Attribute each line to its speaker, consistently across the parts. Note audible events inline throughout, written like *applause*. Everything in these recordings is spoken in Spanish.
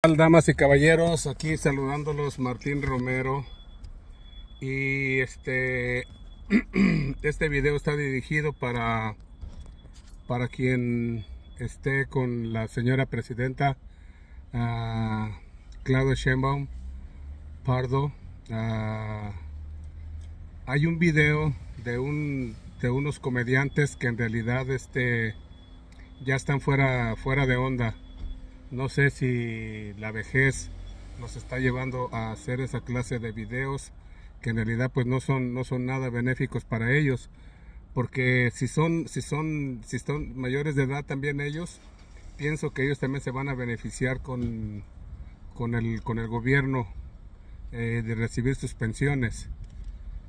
Speaker 1: Damas y caballeros, aquí saludándolos Martín Romero y este *clears throat* este video está dirigido para para quien esté con la señora presidenta ah, Claudia Sheinbaum Pardo. Ah, hay un video de un de unos comediantes que en realidad este ya están fuera fuera de onda. No sé si la vejez nos está llevando a hacer esa clase de videos que en realidad pues no son, no son nada benéficos para ellos. Porque si son, si son, si son mayores de edad también ellos, pienso que ellos también se van a beneficiar con, el, gobierno eh, de recibir sus pensiones.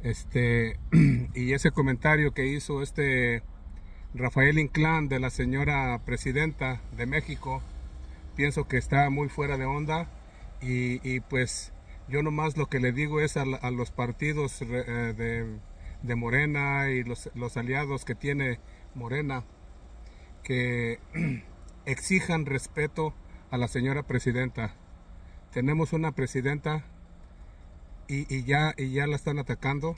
Speaker 1: Este, *clears throat* y ese comentario que hizo este Rafael Inclán de la señora presidenta de México, pienso que está muy fuera de onda y, pues yo nomás lo que le digo es a, los partidos eh, de, Morena y los, aliados que tiene Morena que *clears throat* exijan respeto a la señora presidenta. Tenemos una presidenta y, ya, y ya la están atacando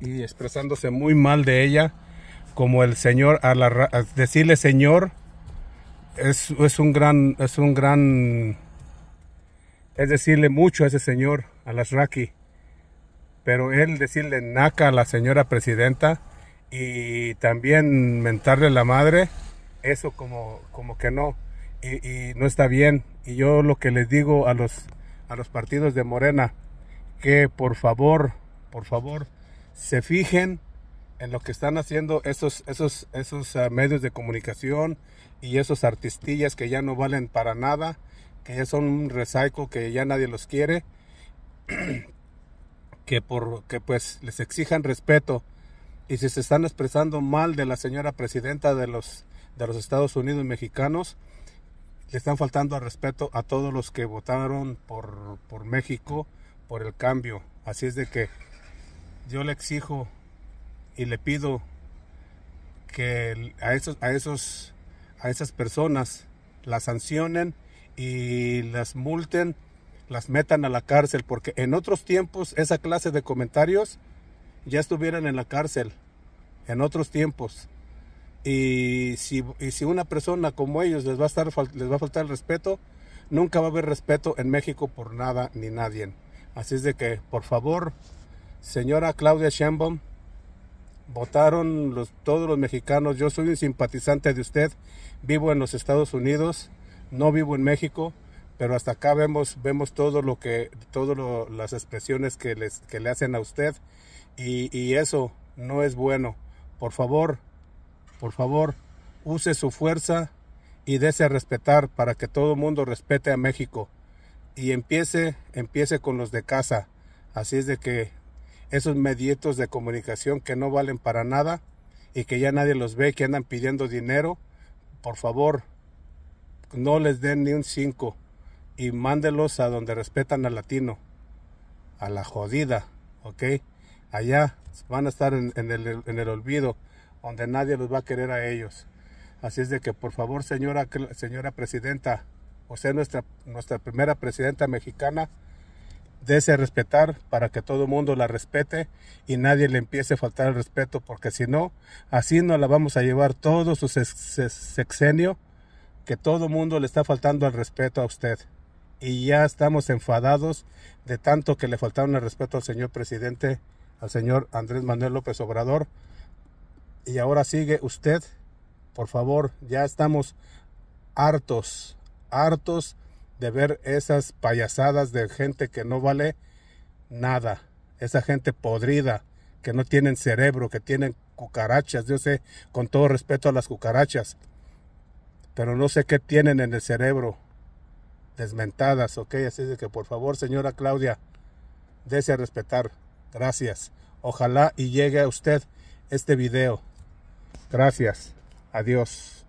Speaker 1: y expresándose muy mal de ella, como el señor, a decirle señor es, un gran, es un gran, es decirle mucho a ese señor, a las Raki, pero él decirle naca a la señora presidenta y también mentarle la madre, eso como, como que no, y, no está bien. Y yo lo que les digo a los, a los partidos de Morena, que por favor, por favor, se fijen en lo que están haciendo esos, esos, esos ah, medios de comunicación y esos artistillas que ya no valen para nada, que ya son un resaico que ya nadie los quiere, *clears throat* que, por, que pues les exijan respeto. Y si se están expresando mal de la señora presidenta de los, de los Estados Unidos mexicanos, le están faltando al respeto a todos los que votaron por, por México, por el cambio. Así es de que yo le exijo y le pido que a esos, a esos, a esas personas las sancionen y las multen, las metan a la cárcel, porque en otros tiempos esa clase de comentarios ya estuvieran en la cárcel, en otros tiempos. Y si, una persona como ellos les va, a estar, les va a faltar el respeto, nunca va a haber respeto en México por nada ni nadie. Así es de que, por favor, señora Claudia Sheinbaum, votaron todos los mexicanos. Yo soy un simpatizante de usted, vivo en los Estados Unidos, no vivo en México, pero hasta acá vemos, vemos todo lo que, todas las expresiones que, les, que le hacen a usted y, eso no es bueno. Por favor, por favor, use su fuerza y dese a respetar para que todo el mundo respete a México y empiece, empiece con los de casa. Así es de que esos medietos de comunicación que no valen para nada y que ya nadie los ve, que andan pidiendo dinero, por favor, no les den ni un 5 y mándelos a donde respetan al latino, a la jodida, ¿ok? Allá van a estar en, el, olvido, donde nadie los va a querer a ellos. Así es de que por favor, señora, señora presidenta, o sea, nuestra, nuestra primera presidenta mexicana, Dese respetar para que todo el mundo la respete y nadie le empiece a faltar el respeto, porque si no, así no la vamos a llevar todo su sexenio, que todo el mundo le está faltando el respeto a usted. Y ya estamos enfadados de tanto que le faltaron el respeto al señor presidente, al señor Andrés Manuel López Obrador. Y ahora sigue usted, por favor, ya estamos hartos, hartos de ver esas payasadas de gente que no vale nada, esa gente podrida, que no tienen cerebro, que tienen cucarachas, yo sé, con todo respeto a las cucarachas, pero no sé qué tienen en el cerebro, desmentadas, ok, así de que por favor, señora Claudia, dese a respetar, gracias, ojalá y llegue a usted este video, gracias, adiós.